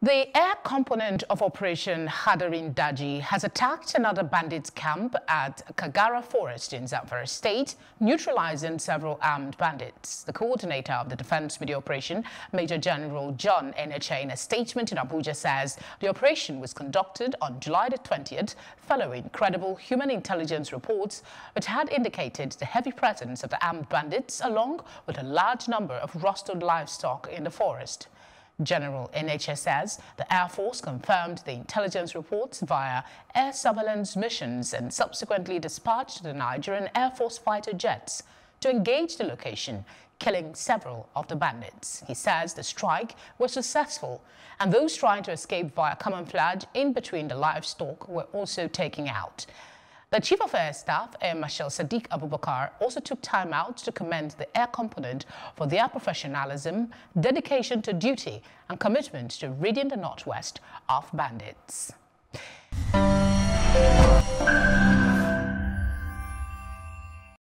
The air component of Operation Hadarin Daji has attacked another bandits camp at Kagara Forest in Zamfara State, neutralizing several armed bandits. The coordinator of the Defense Media Operation, Major General John Eneche, in a statement in Abuja says the operation was conducted on July the 20th following credible human intelligence reports which had indicated the heavy presence of the armed bandits along with a large number of rustled livestock in the forest. General NHSS, the Air Force confirmed the intelligence reports via air surveillance missions and subsequently dispatched the Nigerian Air Force fighter jets to engage the location, killing several of the bandits. He says the strike was successful and those trying to escape via camouflage in between the livestock were also taken out. The Chief of Air Staff, Air Marshal Sadiq Abubakar, also took time out to commend the air component for their professionalism, dedication to duty, and commitment to ridding the Northwest of bandits.